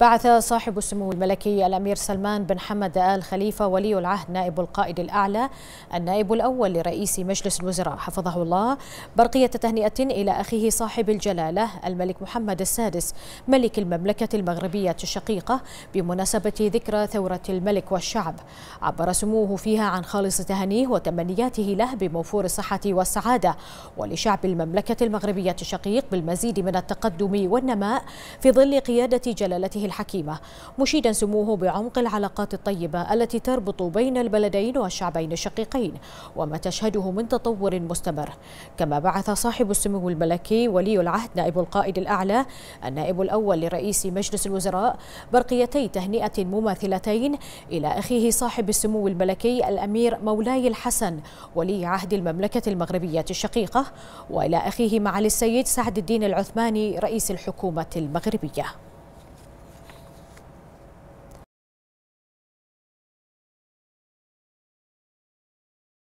بعث صاحب السمو الملكي الأمير سلمان بن حمد آل خليفة ولي العهد نائب القائد الأعلى النائب الأول لرئيس مجلس الوزراء حفظه الله برقية تهنئة إلى أخيه صاحب الجلالة الملك محمد السادس ملك المملكة المغربية الشقيقة بمناسبة ذكرى ثورة الملك والشعب عبر سموه فيها عن خالص تهنيه وتمنياته له بموفور الصحة والسعادة ولشعب المملكة المغربية الشقيق بالمزيد من التقدم والنماء في ظل قيادة جلالته الحكيمة مشيدا سموه بعمق العلاقات الطيبة التي تربط بين البلدين والشعبين الشقيقين وما تشهده من تطور مستمر كما بعث صاحب السمو الملكي ولي العهد نائب القائد الأعلى النائب الأول لرئيس مجلس الوزراء برقيتي تهنئة مماثلتين إلى أخيه صاحب السمو الملكي الأمير مولاي الحسن ولي عهد المملكة المغربية الشقيقة وإلى أخيه معالي السيد سعد الدين العثماني رئيس الحكومة المغربية